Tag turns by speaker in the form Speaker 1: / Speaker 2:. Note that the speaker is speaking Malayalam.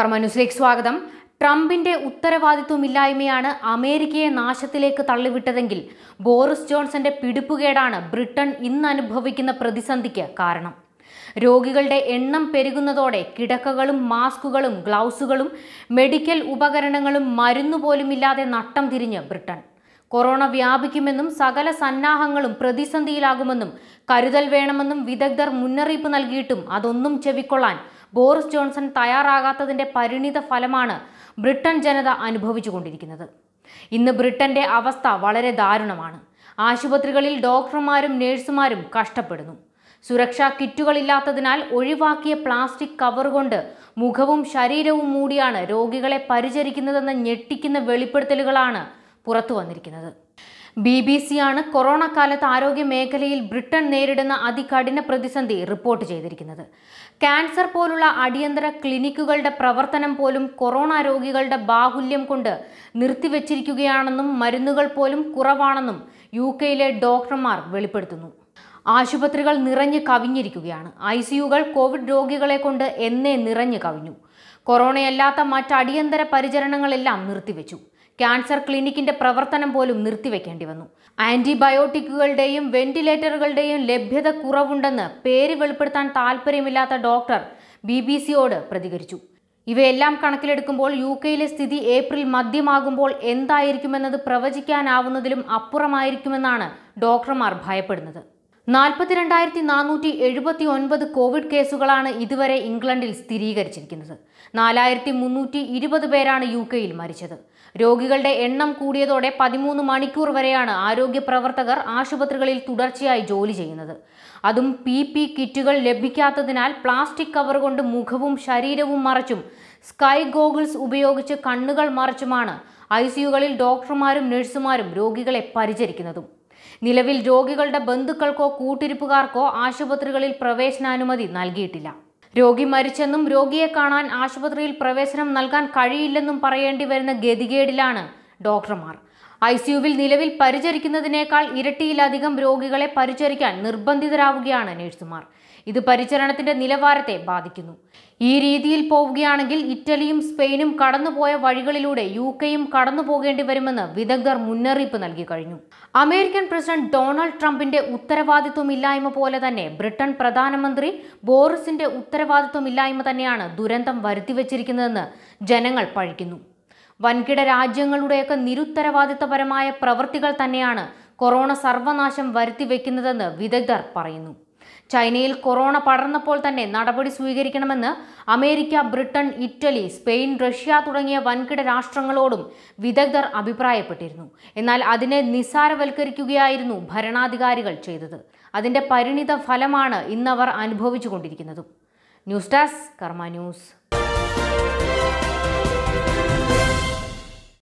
Speaker 1: കർമ്മ സ്വാഗതം ട്രംപിന്റെ ഉത്തരവാദിത്വമില്ലായ്മയാണ് അമേരിക്കയെ നാശത്തിലേക്ക് തള്ളിവിട്ടതെങ്കിൽ ബോറിസ് ജോൺസന്റെ പിടിപ്പുകേടാണ് ബ്രിട്ടൻ ഇന്ന് അനുഭവിക്കുന്ന പ്രതിസന്ധിക്ക് കാരണം രോഗികളുടെ എണ്ണം പെരുകുന്നതോടെ കിടക്കകളും മാസ്കുകളും ഗ്ലൗസുകളും മെഡിക്കൽ ഉപകരണങ്ങളും മരുന്നു പോലുമില്ലാതെ നട്ടം തിരിഞ്ഞ് ബ്രിട്ടൻ കൊറോണ വ്യാപിക്കുമെന്നും സകല സന്നാഹങ്ങളും പ്രതിസന്ധിയിലാകുമെന്നും കരുതൽ വേണമെന്നും വിദഗ്ധർ മുന്നറിയിപ്പ് നൽകിയിട്ടും അതൊന്നും ചെവിക്കൊള്ളാൻ ബോറിസ് ജോൺസൺ തയ്യാറാകാത്തതിൻ്റെ പരിണിത ഫലമാണ് ബ്രിട്ടൻ ജനത അനുഭവിച്ചുകൊണ്ടിരിക്കുന്നത് ഇന്ന് ബ്രിട്ടന്റെ അവസ്ഥ വളരെ ദാരുണമാണ് ആശുപത്രികളിൽ ഡോക്ടർമാരും നഴ്സുമാരും കഷ്ടപ്പെടുന്നു സുരക്ഷാ കിറ്റുകളില്ലാത്തതിനാൽ ഒഴിവാക്കിയ പ്ലാസ്റ്റിക് കവർ കൊണ്ട് മുഖവും ശരീരവും മൂടിയാണ് രോഗികളെ പരിചരിക്കുന്നതെന്ന് ഞെട്ടിക്കുന്ന വെളിപ്പെടുത്തലുകളാണ് പുറത്തു വന്നിരിക്കുന്നത് ബി ബി ആണ് കൊറോണ കാലത്ത് ആരോഗ്യ മേഖലയിൽ ബ്രിട്ടൻ നേരിടുന്ന അതികഠിന പ്രതിസന്ധി റിപ്പോർട്ട് ചെയ്തിരിക്കുന്നത് ക്യാൻസർ പോലുള്ള അടിയന്തര ക്ലിനിക്കുകളുടെ പ്രവർത്തനം പോലും കൊറോണ രോഗികളുടെ ബാഹുല്യം കൊണ്ട് നിർത്തിവച്ചിരിക്കുകയാണെന്നും മരുന്നുകൾ പോലും കുറവാണെന്നും യു കെയിലെ ഡോക്ടർമാർ വെളിപ്പെടുത്തുന്നു ആശുപത്രികൾ നിറഞ്ഞു കവിഞ്ഞിരിക്കുകയാണ് ഐ സിയുകൾ കോവിഡ് രോഗികളെ കൊണ്ട് എന്നേ നിറഞ്ഞു കവിഞ്ഞു കൊറോണയല്ലാത്ത മറ്റ് അടിയന്തര പരിചരണങ്ങളെല്ലാം നിർത്തിവെച്ചു ക്യാൻസർ ക്ലിനിക്കിന്റെ പ്രവർത്തനം പോലും നിർത്തിവെക്കേണ്ടി വന്നു ആന്റിബയോട്ടിക്കുകളുടെയും വെന്റിലേറ്ററുകളുടെയും ലഭ്യത കുറവുണ്ടെന്ന് പേര് വെളിപ്പെടുത്താൻ താല്പര്യമില്ലാത്ത ഡോക്ടർ ബി ബി സിയോട് പ്രതികരിച്ചു ഇവയെല്ലാം കണക്കിലെടുക്കുമ്പോൾ യു കെയിലെ സ്ഥിതി ഏപ്രിൽ മധ്യമാകുമ്പോൾ എന്തായിരിക്കുമെന്നത് പ്രവചിക്കാനാവുന്നതിലും അപ്പുറമായിരിക്കുമെന്നാണ് ഡോക്ടർമാർ ഭയപ്പെടുന്നത് നാൽപ്പത്തിരണ്ടായിരത്തി നാനൂറ്റി എഴുപത്തി ഒൻപത് കോവിഡ് കേസുകളാണ് ഇതുവരെ ഇംഗ്ലണ്ടിൽ സ്ഥിരീകരിച്ചിരിക്കുന്നത് നാലായിരത്തി മുന്നൂറ്റി ഇരുപത് പേരാണ് യു കെയിൽ മരിച്ചത് രോഗികളുടെ എണ്ണം കൂടിയതോടെ പതിമൂന്ന് മണിക്കൂർ വരെയാണ് ആരോഗ്യ പ്രവർത്തകർ ആശുപത്രികളിൽ തുടർച്ചയായി ജോലി ചെയ്യുന്നത് അതും പി പി കിറ്റുകൾ ലഭിക്കാത്തതിനാൽ പ്ലാസ്റ്റിക് കവർ കൊണ്ട് മുഖവും ശരീരവും മറച്ചും സ്കൈ ഗോഗിൾസ് ഉപയോഗിച്ച് കണ്ണുകൾ മറച്ചുമാണ് ഐ സിയുകളിൽ ഡോക്ടർമാരും നഴ്സുമാരും രോഗികളെ പരിചരിക്കുന്നതും നിലവിൽ രോഗികളുടെ ബന്ധുക്കൾക്കോ കൂട്ടിരിപ്പുകാർക്കോ ആശുപത്രികളിൽ പ്രവേശനാനുമതി നൽകിയിട്ടില്ല രോഗി മരിച്ചെന്നും രോഗിയെ കാണാൻ ആശുപത്രിയിൽ പ്രവേശനം നൽകാൻ കഴിയില്ലെന്നും പറയേണ്ടി വരുന്ന ഗതികേടിലാണ് ഡോക്ടർമാർ ഐ സിയുവിൽ നിലവിൽ പരിചരിക്കുന്നതിനേക്കാൾ ഇരട്ടിയിലധികം രോഗികളെ പരിചരിക്കാൻ നിർബന്ധിതരാവുകയാണ് നഴ്സുമാർ ഇത് പരിചരണത്തിന്റെ നിലവാരത്തെ ബാധിക്കുന്നു ഈ രീതിയിൽ പോവുകയാണെങ്കിൽ ഇറ്റലിയും സ്പെയിനും കടന്നുപോയ വഴികളിലൂടെ യു കെയും കടന്നു പോകേണ്ടി വരുമെന്ന് വിദഗ്ധർ മുന്നറിയിപ്പ് നൽകി കഴിഞ്ഞു അമേരിക്കൻ പ്രസിഡന്റ് ഡൊണാൾഡ് ട്രംപിന്റെ ഉത്തരവാദിത്വമില്ലായ്മ പോലെ തന്നെ ബ്രിട്ടൻ പ്രധാനമന്ത്രി ബോറിസിന്റെ ഉത്തരവാദിത്വമില്ലായ്മ തന്നെയാണ് ദുരന്തം വരുത്തിവെച്ചിരിക്കുന്നതെന്ന് ജനങ്ങൾ പഴിക്കുന്നു വൻകിട രാജ്യങ്ങളുടെയൊക്കെ നിരുത്തരവാദിത്തപരമായ പ്രവൃത്തികൾ തന്നെയാണ് കൊറോണ സർവനാശം വരുത്തി വയ്ക്കുന്നതെന്ന് വിദഗ്ധർ പറയുന്നു ചൈനയിൽ കൊറോണ പടർന്നപ്പോൾ തന്നെ നടപടി സ്വീകരിക്കണമെന്ന് America Britain Italy Spain Russia തുടങ്ങിയ വൻകിട രാഷ്ട്രങ്ങളോടും വിദഗ്ധർ അഭിപ്രായപ്പെട്ടിരുന്നു എന്നാൽ അതിനെ നിസ്സാരവൽക്കരിക്കുകയായിരുന്നു ഭരണാധികാരികൾ ചെയ്തത് അതിന്റെ പരിണിത ഫലമാണ് ഇന്നവർ അനുഭവിച്ചുകൊണ്ടിരിക്കുന്നതും ന്യൂസ് ഡെസ്ക് കർമ്മ ന്യൂസ്